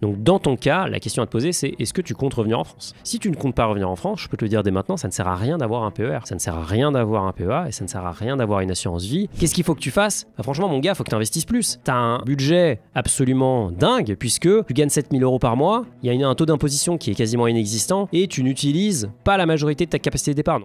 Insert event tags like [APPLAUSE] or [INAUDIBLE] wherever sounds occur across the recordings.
Donc dans ton cas, la question à te poser, c'est est-ce que tu comptes revenir en France Si tu ne comptes pas revenir en France, je peux te le dire dès maintenant, ça ne sert à rien d'avoir un PER, ça ne sert à rien d'avoir un PEA et ça ne sert à rien d'avoir une assurance vie. Qu'est-ce qu'il faut que tu fasses bah, Franchement, mon gars, il faut que tu investisses plus. Tu as un budget absolument dingue puisque tu gagnes 7000 euros par mois, il y a un taux d'imposition qui est quasiment inexistant et tu n'utilises pas la majorité de ta capacité d'épargne.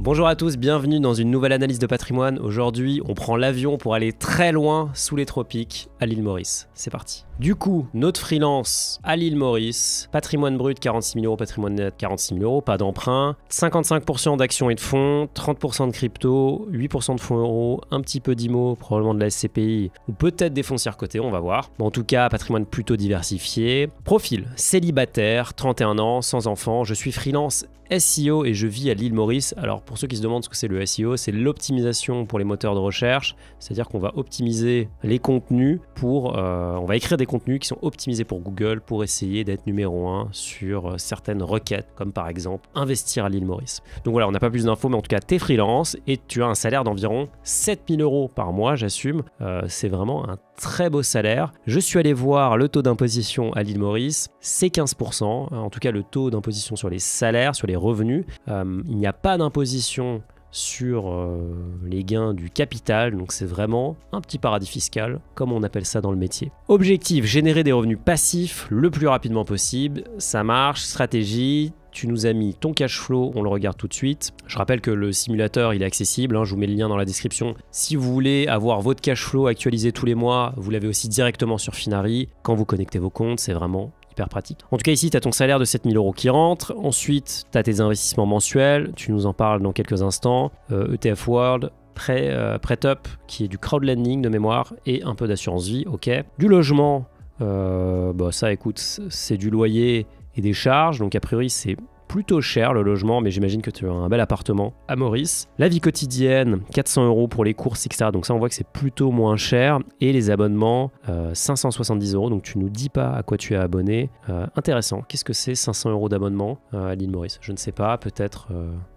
Bonjour à tous, bienvenue dans une nouvelle analyse de patrimoine. Aujourd'hui, on prend l'avion pour aller très loin sous les tropiques à l'île Maurice. C'est parti. Du coup, notre freelance à l'île Maurice, patrimoine brut 46 000 euros, patrimoine net 46 000 euros, pas d'emprunt, 55% d'actions et de fonds, 30% de crypto, 8% de fonds euros, un petit peu d'IMO, probablement de la SCPI, ou peut-être des foncières cotées, on va voir. en tout cas, patrimoine plutôt diversifié. Profil, célibataire, 31 ans, sans enfant, je suis freelance SEO et je vis à l'île Maurice. Alors pour ceux qui se demandent ce que c'est le SEO, c'est l'optimisation pour les moteurs de recherche, c'est-à-dire qu'on va optimiser les contenus pour... Euh, on va écrire des contenus qui sont optimisés pour Google pour essayer d'être numéro 1 sur euh, certaines requêtes, comme par exemple investir à l'île Maurice. Donc voilà, on n'a pas plus d'infos, mais en tout cas, tu es freelance et tu as un salaire d'environ 7000 euros par mois, j'assume. Euh, c'est vraiment un très beau salaire. Je suis allé voir le taux d'imposition à l'île Maurice, c'est 15%, en tout cas le taux d'imposition sur les salaires, sur les revenus. Euh, il n'y a pas d'imposition sur euh, les gains du capital, donc c'est vraiment un petit paradis fiscal, comme on appelle ça dans le métier. Objectif, générer des revenus passifs le plus rapidement possible, ça marche, stratégie, tu nous as mis ton cash flow, on le regarde tout de suite. Je rappelle que le simulateur, il est accessible, hein. je vous mets le lien dans la description. Si vous voulez avoir votre cash flow actualisé tous les mois, vous l'avez aussi directement sur Finari. Quand vous connectez vos comptes, c'est vraiment pratique. En tout cas, ici, tu as ton salaire de 7000 euros qui rentre. Ensuite, tu as tes investissements mensuels. Tu nous en parles dans quelques instants. ETF euh, e World, prêt, euh, prêt up, qui est du crowdlending de mémoire et un peu d'assurance vie. Ok. Du logement, euh, bah, ça, écoute, c'est du loyer et des charges. Donc, a priori, c'est plutôt cher le logement, mais j'imagine que tu as un bel appartement à Maurice. La vie quotidienne, 400 euros pour les courses, etc. Donc ça, on voit que c'est plutôt moins cher. Et les abonnements, 570 euh, euros. Donc tu nous dis pas à quoi tu es abonné. Euh, intéressant. Qu'est-ce que c'est 500 euros d'abonnement euh, à l'île Maurice Je ne sais pas. Peut-être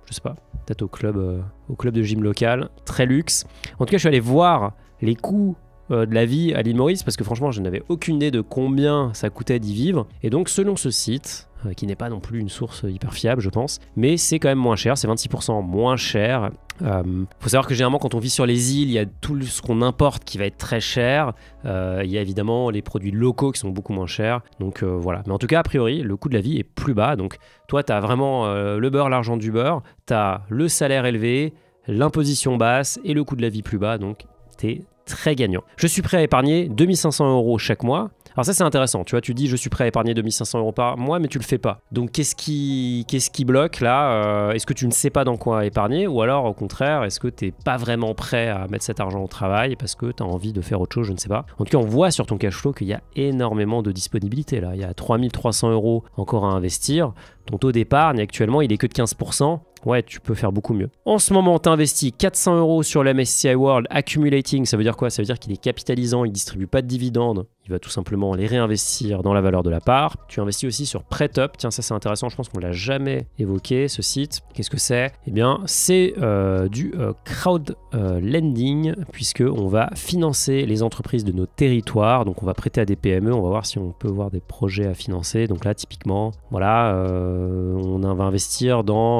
je sais pas, peut-être au club, au club de gym local, très luxe. En tout cas, je suis allé voir les coûts euh, de la vie à l'île Maurice, parce que franchement, je n'avais aucune idée de combien ça coûtait d'y vivre. Et donc, selon ce site, euh, qui n'est pas non plus une source hyper fiable, je pense, mais c'est quand même moins cher, c'est 26% moins cher. Il euh, faut savoir que généralement, quand on vit sur les îles, il y a tout ce qu'on importe qui va être très cher. il y a évidemment les produits locaux qui sont beaucoup moins chers. Donc voilà. Mais en tout cas, a priori, le coût de la vie est plus bas. Donc toi, tu as vraiment le beurre, l'argent du beurre, tu as le salaire élevé, l'imposition basse et le coût de la vie plus bas. Donc tu es très gagnant. Je suis prêt à épargner 2500 euros chaque mois. Alors ça c'est intéressant, tu vois, tu dis je suis prêt à épargner 2500 euros par mois, mais tu le fais pas. Donc qu'est-ce qui, qu'est-ce qui bloque là euh, Est-ce que tu ne sais pas dans quoi épargner Ou alors au contraire, est-ce que tu n'es pas vraiment prêt à mettre cet argent au travail parce que tu as envie de faire autre chose, je ne sais pas. En tout cas, on voit sur ton cash flow qu'il y a énormément de disponibilité là. Il y a 3300 euros encore à investir. Ton taux d'épargne actuellement, il est que de 15% ouais, tu peux faire beaucoup mieux. En ce moment, tu investis 400 euros sur le MSCI World Accumulating. Ça veut dire quoi Ça veut dire qu'il est capitalisant, il distribue pas de dividendes va tout simplement les réinvestir dans la valeur de la part. Tu investis aussi sur PretUp. Tiens, ça c'est intéressant, je pense qu'on ne l'a jamais évoqué, ce site. Qu'est-ce que c'est Eh bien, c'est euh, du euh, crowd lending, puisque on va financer les entreprises de nos territoires. Donc, on va prêter à des PME, on va voir si on peut voir des projets à financer. Donc là, typiquement, voilà, euh, on va investir dans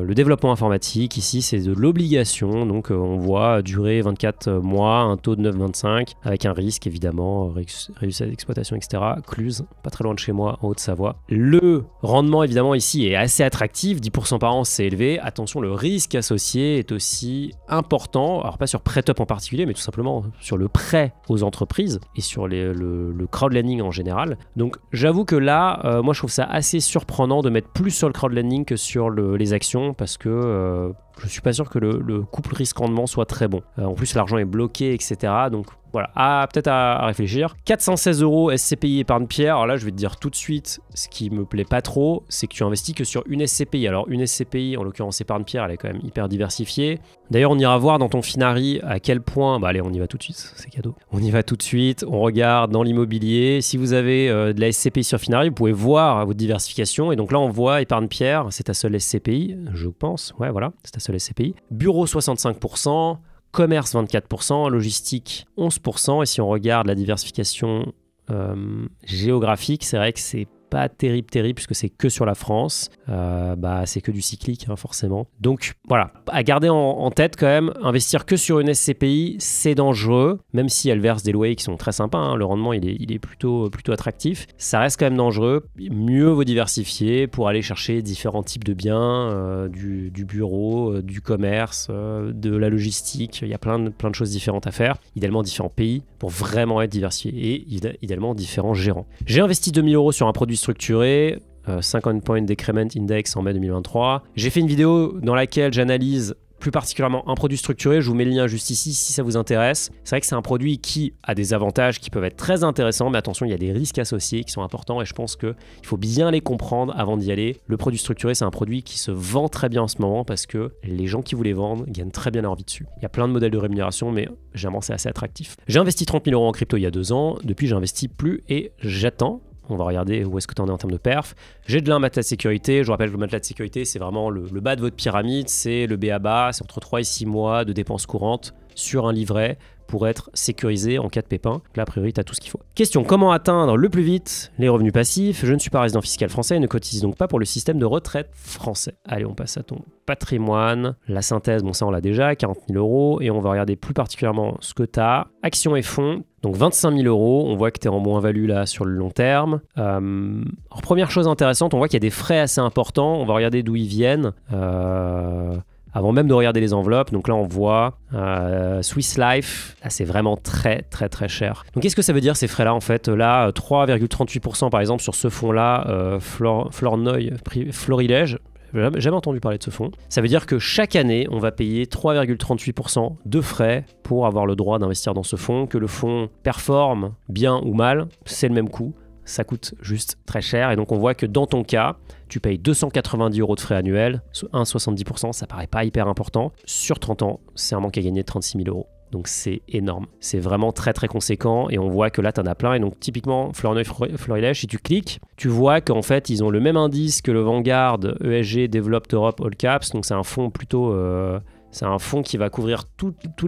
le développement informatique. Ici, c'est de l'obligation. Donc, on voit durer 24 mois, un taux de 9,25, avec un risque évidemment, réussite d'exploitation, etc. Cluse, pas très loin de chez moi, en Haute-Savoie. Le rendement, évidemment, ici est assez attractif. 10% par an, c'est élevé. Attention, le risque associé est aussi important. Alors, pas sur prêt-up en particulier, mais tout simplement sur le prêt aux entreprises et sur le, le crowdlending en général. Donc, j'avoue que là, euh, moi, je trouve ça assez surprenant de mettre plus sur le crowdlending que sur les actions parce que. je euh, je suis pas sûr que le, couple risque-rendement soit très bon. Euh, en plus, l'argent est bloqué, etc. Donc voilà, à, peut-être à, réfléchir. 416 euros SCPI épargne pierre. Alors là, je vais te dire tout de suite, ce qui me plaît pas trop, c'est que tu investis que sur une SCPI. Alors une SCPI, en l'occurrence épargne pierre, elle est quand même hyper diversifiée. D'ailleurs, on ira voir dans ton Finari à quel point. Bah allez, on y va tout de suite, c'est cadeau. On y va tout de suite, on regarde dans l'immobilier. Si vous avez euh, de la SCPI sur Finari, vous pouvez voir hein, votre diversification. Et donc là, on voit épargne pierre, c'est ta seule SCPI, je pense. Ouais, voilà, c'est ta seule SCPI. Bureau 65% commerce 24%, logistique 11%, et si on regarde la diversification euh, géographique, c'est vrai que c'est pas terrible, terrible, puisque c'est que sur la France. Euh, bah, c'est que du cyclique, hein, forcément. Donc voilà, à garder en, tête quand même, investir que sur une SCPI, c'est dangereux, même si elle verse des loyers qui sont très sympas. Hein. le rendement, il est, plutôt, plutôt attractif. Ça reste quand même dangereux. Mieux vaut diversifier pour aller chercher différents types de biens, euh, du, bureau, euh, du commerce, de la logistique. Il y a plein de, plein de choses différentes à faire. Idéalement, différents pays pour vraiment être diversifié et idéalement différents gérants. J'ai investi 2000 euros sur un produit structuré, 50 euh, Point Decrement Index en mai 2023. J'ai fait une vidéo dans laquelle j'analyse plus particulièrement un produit structuré, je vous mets le lien juste ici si ça vous intéresse. C'est vrai que c'est un produit qui a des avantages qui peuvent être très intéressants, mais attention, il y a des risques associés qui sont importants et je pense qu'il faut bien les comprendre avant d'y aller. Le produit structuré, c'est un produit qui se vend très bien en ce moment parce que les gens qui voulaient vendre gagnent très bien leur vie dessus. Il y a plein de modèles de rémunération, mais généralement c'est assez attractif. J'ai investi 30 000 euros en crypto il y a deux ans, depuis j'investis plus et j'attends on va regarder où est-ce que tu en es en termes de perf. J'ai de l'un de sécurité, je vous rappelle que le matelas de sécurité, c'est vraiment le, bas de votre pyramide, c'est le bas c'est entre 3 et 6 mois de dépenses courantes sur un livret pour être sécurisé en cas de pépin. Là, a priori, tu as tout ce qu'il faut. Question comment atteindre le plus vite les revenus passifs Je ne suis pas résident fiscal français et ne cotise donc pas pour le système de retraite français. Allez, on passe à ton patrimoine. La synthèse, bon, ça, on l'a déjà, 40 000 euros. Et on va regarder plus particulièrement ce que tu as. Actions et fonds, donc 25 000 euros, on voit que tu es en moins-value là sur le long terme. Euh, alors première chose intéressante, on voit qu'il y a des frais assez importants, on va regarder d'où ils viennent. Euh avant même de regarder les enveloppes. Donc là, on voit euh, Swiss Life, c'est vraiment très, très, très cher. Donc qu'est-ce que ça veut dire ces frais-là en fait euh, Là, 3,38% euh, par exemple sur ce fonds-là, euh, Flor Florilège, jamais entendu parler de ce fonds. Ça veut dire que chaque année, on va payer 3,38% de frais pour avoir le droit d'investir dans ce fonds. Que le fonds performe bien ou mal, c'est le même coût ça coûte juste très cher. Et donc on voit que dans ton cas, tu payes 290 euros de frais annuels, 1,70%, ça paraît pas hyper important. Sur 30 ans, c'est un manque à gagner de 36 000 euros. Donc c'est énorme. C'est vraiment très très conséquent et on voit que là tu en as plein. Et donc typiquement florineuil si tu cliques, tu vois qu'en fait ils ont le même indice que le Vanguard ESG Developed Europe All Caps. Donc c'est un fonds plutôt... Euh, c'est un fonds qui va couvrir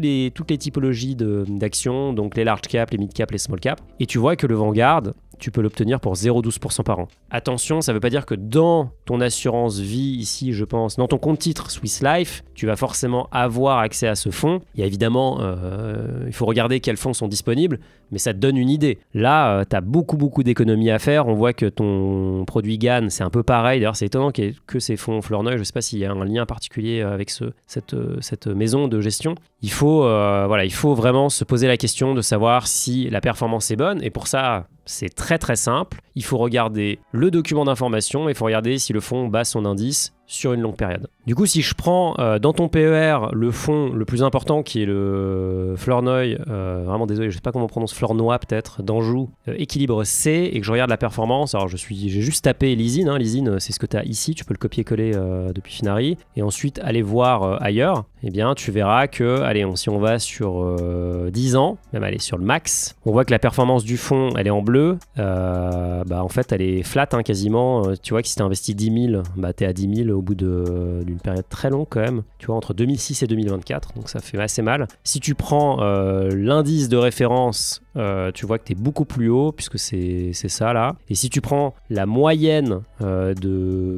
les, toutes les typologies d'actions, donc les large cap, les mid cap, les small cap. Et tu vois que le Vanguard, tu peux l'obtenir pour 0,12% par an. Attention, ça ne veut pas dire que dans ton assurance vie, ici je pense, dans ton compte titre Swiss Life, tu vas forcément avoir accès à ce fonds. Il y a évidemment, euh, il faut regarder quels fonds sont disponibles, mais ça te donne une idée. Là, euh, tu as beaucoup, beaucoup d'économies à faire. On voit que ton produit GAN, c'est un peu pareil. D'ailleurs, c'est étonnant que, que ces fonds Flournoy, je ne sais pas s'il y a un lien particulier euh, avec ce, cette, cette maison de gestion. Il faut, voilà, il faut vraiment se poser la question de savoir si la performance est bonne. Et pour ça, c'est très très simple il faut regarder le document d'information et il faut regarder si le fond bat son indice sur une longue période. Du coup, si je prends euh, dans ton PER le fond le plus important qui est le Flournoy, euh, vraiment désolé, je sais pas comment on prononce fleurnoy peut-être, d'Anjou, euh, équilibre C, et que je regarde la performance, alors je suis, j'ai juste tapé Lizine, hein, c'est ce que tu as ici, tu peux le copier-coller depuis Finari, et ensuite aller voir ailleurs, et eh bien tu verras que, allez, on, si on va sur 10 ans, même aller sur le max, on voit que la performance du fond, elle est en bleu, bah, en fait, elle est flat hein, quasiment. Euh, tu vois que si tu investi 10 000, bah, tu es à 10 000 au bout d'une période très longue quand même. Tu vois, entre 2006 et 2024, donc ça fait assez mal. Si tu prends euh, l'indice de référence euh, tu vois que tu es beaucoup plus haut, puisque c'est ça là. Et si tu prends la moyenne euh, de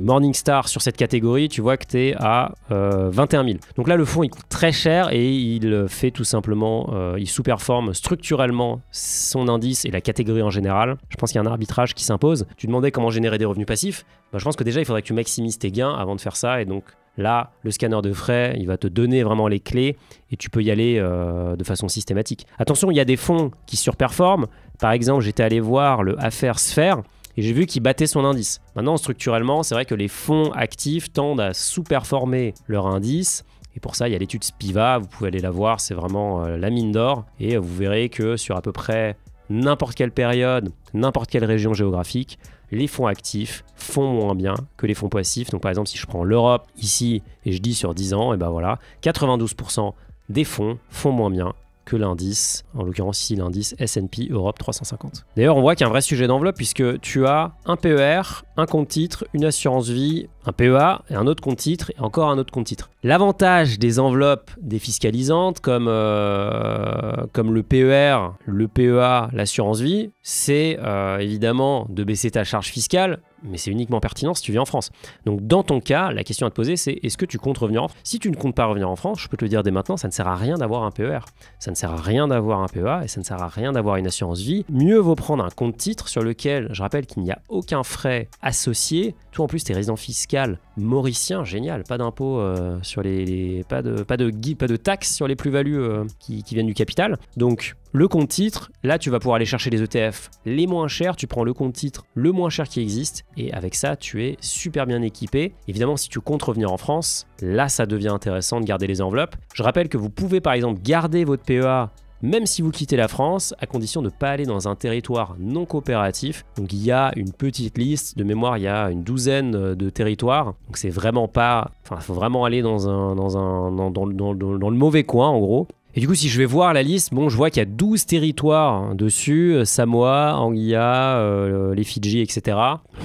Morningstar sur cette catégorie, tu vois que tu es à 21 euh, 000. Donc là, le fonds, il coûte très cher et il fait tout simplement, il sous-performe structurellement son indice et la catégorie en général. Je pense qu'il y a un arbitrage qui s'impose. Tu demandais comment générer des revenus passifs. Bah, je pense que déjà, il faudrait que tu maximises tes gains avant de faire ça. Et donc, Là, le scanner de frais, il va te donner vraiment les clés et tu peux y aller euh, de façon systématique. Attention, il y a des fonds qui surperforment. Par exemple, j'étais allé voir le Affaire Sphère et j'ai vu qu'il battait son indice. Maintenant, structurellement, c'est vrai que les fonds actifs tendent à sous-performer leur indice. Et pour ça, il y a l'étude Spiva, vous pouvez aller la voir, c'est vraiment euh, la mine d'or. Et euh, vous verrez que sur à peu près n'importe quelle période, n'importe quelle région géographique, les fonds actifs font moins bien que les fonds passifs. Donc par exemple, si je prends l'Europe ici et je dis sur 10 ans, et eh ben voilà, 92% des fonds font moins bien que l'indice, en l'occurrence ici l'indice S&P Europe 350. D'ailleurs, on voit qu'il y a un vrai sujet d'enveloppe puisque tu as un PER, un compte titre, une assurance vie, un PEA et un autre compte titre et encore un autre compte titre. L'avantage des enveloppes défiscalisantes comme, euh, comme le PER, le PEA, l'assurance vie, c'est euh, évidemment de baisser ta charge fiscale mais c'est uniquement pertinent si tu vis en France. Donc dans ton cas, la question à te poser, c'est est-ce que tu comptes revenir en France Si tu ne comptes pas revenir en France, je peux te le dire dès maintenant, ça ne sert à rien d'avoir un PER. Ça ne sert à rien d'avoir un PEA et ça ne sert à rien d'avoir une assurance vie. Mieux vaut prendre un compte titre sur lequel, je rappelle qu'il n'y a aucun frais associé. Tout en plus, tu es résident fiscal mauricien, génial, pas d'impôt euh, sur les, pas de pas de pas de taxes sur les plus-values euh, qui, viennent du capital. Donc le compte titre, là tu vas pouvoir aller chercher les ETF les moins chers, tu prends le compte titre le moins cher qui existe et avec ça tu es super bien équipé. Évidemment si tu comptes revenir en France, là ça devient intéressant de garder les enveloppes. Je rappelle que vous pouvez par exemple garder votre PEA même si vous quittez la France, à condition de ne pas aller dans un territoire non coopératif. Donc il y a une petite liste, de mémoire il y a une douzaine de territoires, donc c'est vraiment pas... Enfin, il faut vraiment aller dans, un, un, dans, le mauvais coin en gros. Et du coup, si je vais voir la liste, bon, je vois qu'il y a 12 territoires hein, dessus, euh, Samoa, Anguilla, euh, les Fidji, etc.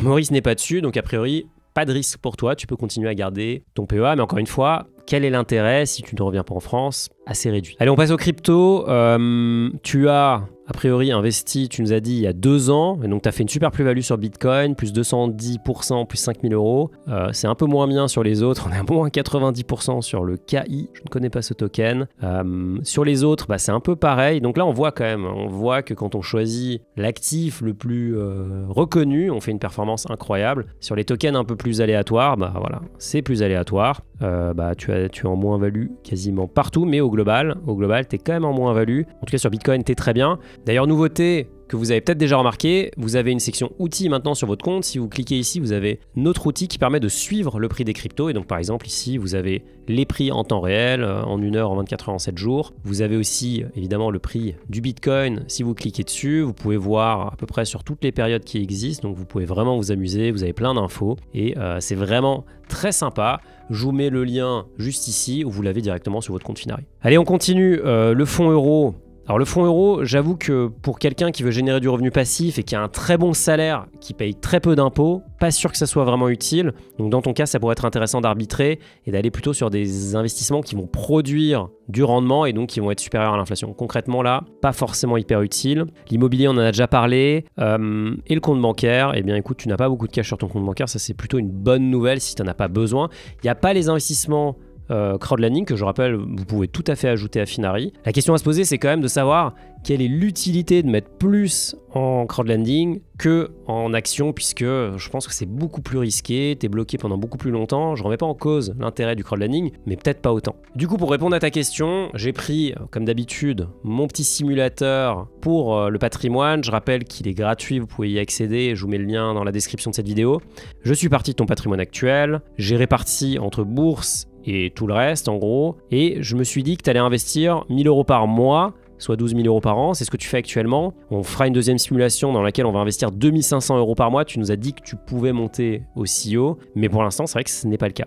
Maurice n'est pas dessus, donc a priori, pas de risque pour toi, tu peux continuer à garder ton PEA, mais encore une fois, quel est l'intérêt si tu ne reviens pas en France Assez réduit. Allez, on passe au crypto. Euh, tu as a priori investi, tu nous as dit, il y a deux ans. Et donc, tu as fait une super plus-value sur Bitcoin, plus 210%, plus 5000 euros. Euh, c'est un peu moins bien sur les autres. [LAUGHS] On est à moins 90% sur le KI. Je ne connais pas ce token. Euh, sur les autres, bah, c'est un peu pareil. Donc là, on voit quand même, on voit que quand on choisit l'actif le plus euh, reconnu, on fait une performance incroyable. Sur les tokens un peu plus aléatoires, bah voilà, c'est plus aléatoire. Euh, bah, tu, as, tu es en moins-value quasiment partout, mais au global, au global, tu es quand même en moins-value. En tout cas, sur Bitcoin, tu très bien. D'ailleurs, nouveauté, que vous avez peut-être déjà remarqué, vous avez une section outils maintenant sur votre compte. Si vous cliquez ici, vous avez notre outil qui permet de suivre le prix des cryptos. Et donc par exemple ici, vous avez les prix en temps réel, euh, en 1 heure, en 24 heures, en 7 jours. Vous avez aussi évidemment le prix du Bitcoin. Si vous cliquez dessus, vous pouvez voir à peu près sur toutes les périodes qui existent. Donc vous pouvez vraiment vous amuser, vous avez plein d'infos. Et euh, c'est vraiment très sympa. Je vous mets le lien juste ici où vous l'avez directement sur votre compte Finari. Allez, on continue. Euh, le fonds euro, alors le fonds euro, j'avoue que pour quelqu'un qui veut générer du revenu passif et qui a un très bon salaire, qui paye très peu d'impôts, pas sûr que ça soit vraiment utile. Donc dans ton cas, ça pourrait être intéressant d'arbitrer et d'aller plutôt sur des investissements qui vont produire du rendement et donc qui vont être supérieurs à l'inflation. Concrètement là, pas forcément hyper utile. L'immobilier, on en a déjà parlé. Euh, et le compte bancaire, eh bien écoute, tu n'as pas beaucoup de cash sur ton compte bancaire, ça c'est plutôt une bonne nouvelle si tu n'en as pas besoin. Il n'y a pas les investissements euh, crowd que je rappelle, vous pouvez tout à fait ajouter à Finari. La question à se poser, c'est quand même de savoir quelle est l'utilité de mettre plus en crowdlending que en action, puisque je pense que c'est beaucoup plus risqué, t'es bloqué pendant beaucoup plus longtemps. Je remets pas en cause l'intérêt du crowdlanding, mais peut-être pas autant. Du coup, pour répondre à ta question, j'ai pris, comme d'habitude, mon petit simulateur pour euh, le patrimoine. Je rappelle qu'il est gratuit, vous pouvez y accéder. Je vous mets le lien dans la description de cette vidéo. Je suis parti de ton patrimoine actuel. J'ai réparti entre bourse et tout le reste en gros. Et je me suis dit que tu allais investir 1000 euros par mois soit 12 000 euros par an. C'est ce que tu fais actuellement. On fera une deuxième simulation dans laquelle on va investir 2500 euros par mois. Tu nous as dit que tu pouvais monter aussi haut, e mais pour l'instant, c'est vrai que ce n'est pas le cas.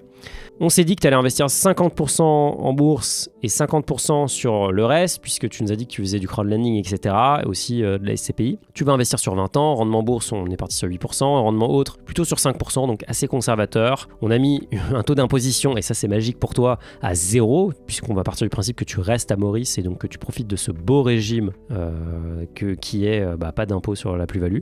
On s'est dit que tu allais investir 50% en bourse et 50% sur le reste, puisque tu nous as dit que tu faisais du crowdlending, etc. Et aussi euh, de la SCPI. Tu vas investir sur 20 ans. Rendement bourse, on est parti sur 8%. Rendement autre, plutôt sur 5%, donc assez conservateur. On a mis [LAUGHS] un taux d'imposition, et ça, c'est magique pour toi, à zéro, puisqu'on va partir du principe que tu restes à Maurice et donc que tu profites de ce beau régime euh, que, qui est euh, bah, pas d'impôt sur la plus-value.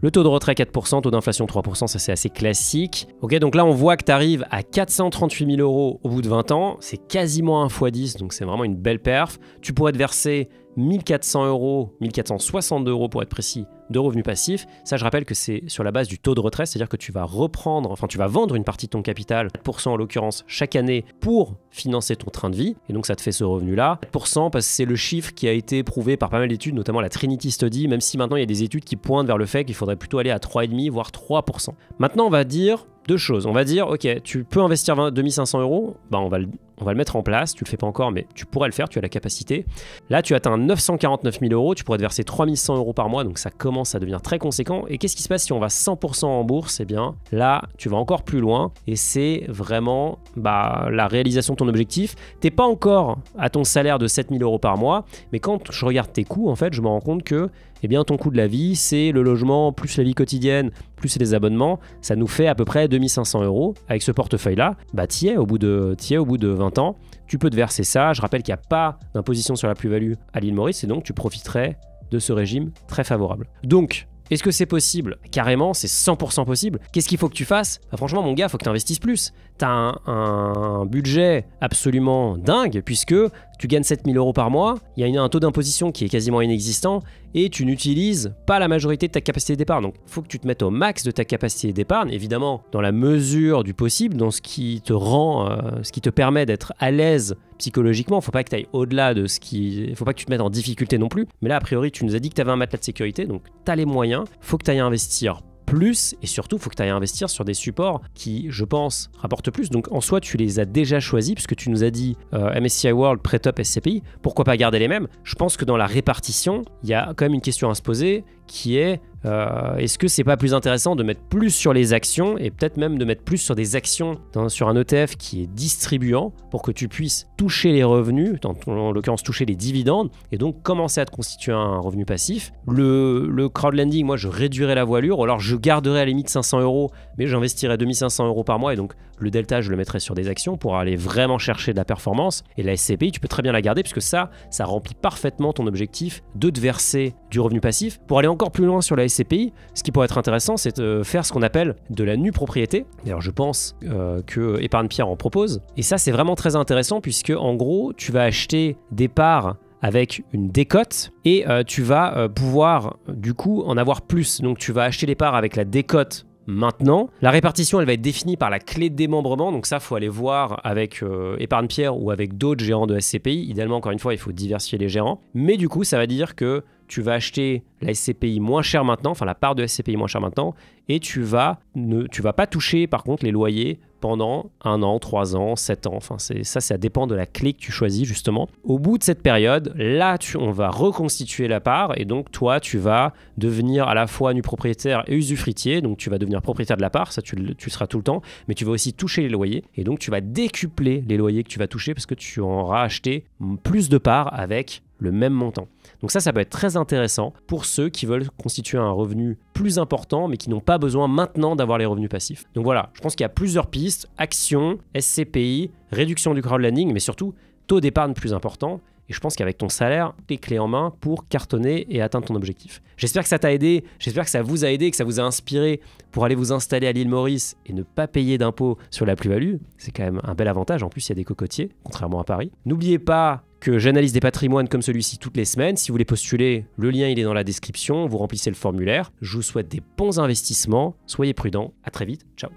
Le taux de retrait 4%, taux d'inflation 3%, ça c'est assez classique. Ok, donc là on voit que tu arrives à 438 000 euros au bout de 20 ans, c'est quasiment 1 x 10, donc c'est vraiment une belle perf. Tu pourrais te verser 1400 euros, 1460 euros pour être précis, de revenus passifs. Ça, je rappelle que c'est sur la base du taux de retrait, c'est-à-dire que tu vas reprendre, enfin, tu vas vendre une partie de ton capital, 4% en l'occurrence, chaque année pour financer ton train de vie. Et donc, ça te fait ce revenu-là. 4% parce que c'est le chiffre qui a été prouvé par pas mal d'études, notamment la Trinity Study, même si maintenant il y a des études qui pointent vers le fait qu'il faudrait plutôt aller à 3,5 voire 3%. Maintenant, on va dire, deux choses. On va dire, ok, tu peux investir 2500 euros, bah on va le on va le mettre en place, tu le fais pas encore, mais tu pourrais le faire, tu as la capacité. Là, tu atteins 949 000 euros, tu pourrais te verser 3100 euros par mois, donc ça commence à devenir très conséquent. Et qu'est-ce qui se passe si on va 100% en bourse Eh bien, là, tu vas encore plus loin, et c'est vraiment bah, la réalisation de ton objectif. n'es pas encore à ton salaire de 7000 euros par mois, mais quand je regarde tes coûts, en fait, je me rends compte que eh bien ton coût de la vie, c'est le logement, plus la vie quotidienne, plus les abonnements, ça nous fait à peu près 2500 euros. Avec ce portefeuille-là, bah au bout de, y es au bout de 20 ans, tu peux te verser ça. Je rappelle qu'il n'y a pas d'imposition sur la plus-value à l'île Maurice, et donc tu profiterais de ce régime très favorable. Donc, est-ce que c'est possible Carrément, c'est 100% possible. Qu'est-ce qu'il faut que tu fasses bah, Franchement, mon gars, il faut que tu investisses plus. Tu as un, budget absolument dingue, puisque tu gagnes 7000 euros par mois, il y a un taux d'imposition qui est quasiment inexistant, et tu n'utilises pas la majorité de ta capacité d'épargne. Donc il faut que tu te mettes au max de ta capacité d'épargne, évidemment, dans la mesure du possible, dans ce qui te rend, euh, ce qui te permet d'être à l'aise psychologiquement. Il ne faut pas que tu ailles au-delà de ce qui. Il faut pas que tu te mettes en difficulté non plus. Mais là, a priori, tu nous as dit que tu avais un matelas de sécurité, donc tu as les moyens. faut que tu ailles investir plus et surtout, il faut que tu ailles investir sur des supports qui, je pense, rapportent plus. Donc en soi, tu les as déjà choisis puisque tu nous as dit euh, MSCI World, Pretop, top SCPI. Pourquoi pas garder les mêmes Je pense que dans la répartition, il y a quand même une question à se poser qui est euh, est-ce que c'est pas plus intéressant de mettre plus sur les actions et peut-être même de mettre plus sur des actions sur un ETF qui est distribuant pour que tu puisses toucher les revenus, en, l'occurrence toucher les dividendes et donc commencer à te constituer un revenu passif. Le, le crowdlending, moi je réduirais la voilure, alors je garderais à la limite 500 euros, mais j'investirais 2500 euros par mois et donc le delta, je le mettrais sur des actions pour aller vraiment chercher de la performance. Et la SCPI, tu peux très bien la garder puisque ça, ça remplit parfaitement ton objectif de te verser du revenu passif. Pour aller encore plus loin sur la SCPI, ce qui pourrait être intéressant, c'est de faire ce qu'on appelle de la nue propriété. D'ailleurs, je pense euh, que Épargne Pierre en propose. Et ça, c'est vraiment très intéressant puisque, en gros, tu vas acheter des parts avec une décote et euh, tu vas euh, pouvoir du coup en avoir plus. Donc tu vas acheter des parts avec la décote maintenant. La répartition, elle va être définie par la clé de démembrement. Donc ça, faut aller voir avec euh, Épargne-Pierre ou avec d'autres gérants de SCPI. Idéalement, encore une fois, il faut diversifier les gérants. Mais du coup, ça va dire que tu vas acheter la SCPI moins chère maintenant, enfin la part de SCPI moins chère maintenant, et tu vas ne, tu vas pas toucher par contre les loyers pendant un an, trois ans, sept ans. Enfin, c'est ça, ça dépend de la clé que tu choisis justement. Au bout de cette période, là, tu, on va reconstituer la part et donc toi, tu vas devenir à la fois nu propriétaire et usufruitier. Donc, tu vas devenir propriétaire de la part, ça, tu, tu seras tout le temps, mais tu vas aussi toucher les loyers et donc tu vas décupler les loyers que tu vas toucher parce que tu auras acheté plus de parts avec le même montant. Donc ça, ça peut être très intéressant pour ceux qui veulent constituer un revenu plus important, mais qui n'ont pas besoin maintenant d'avoir les revenus passifs. Donc voilà, je pense qu'il y a plusieurs pistes, actions, SCPI, réduction du crowdlending, mais surtout taux d'épargne plus important. Et je pense qu'avec ton salaire, tes clés en main pour cartonner et atteindre ton objectif. J'espère que ça t'a aidé, j'espère que ça vous a aidé, que ça vous a inspiré pour aller vous installer à l'île Maurice et ne pas payer d'impôts sur la plus-value. C'est quand même un bel avantage, en plus il y a des cocotiers, contrairement à Paris. N'oubliez pas que j'analyse des patrimoines comme celui-ci toutes les semaines. Si vous voulez postuler, le lien il est dans la description, vous remplissez le formulaire. Je vous souhaite des bons investissements, soyez prudents, à très vite, ciao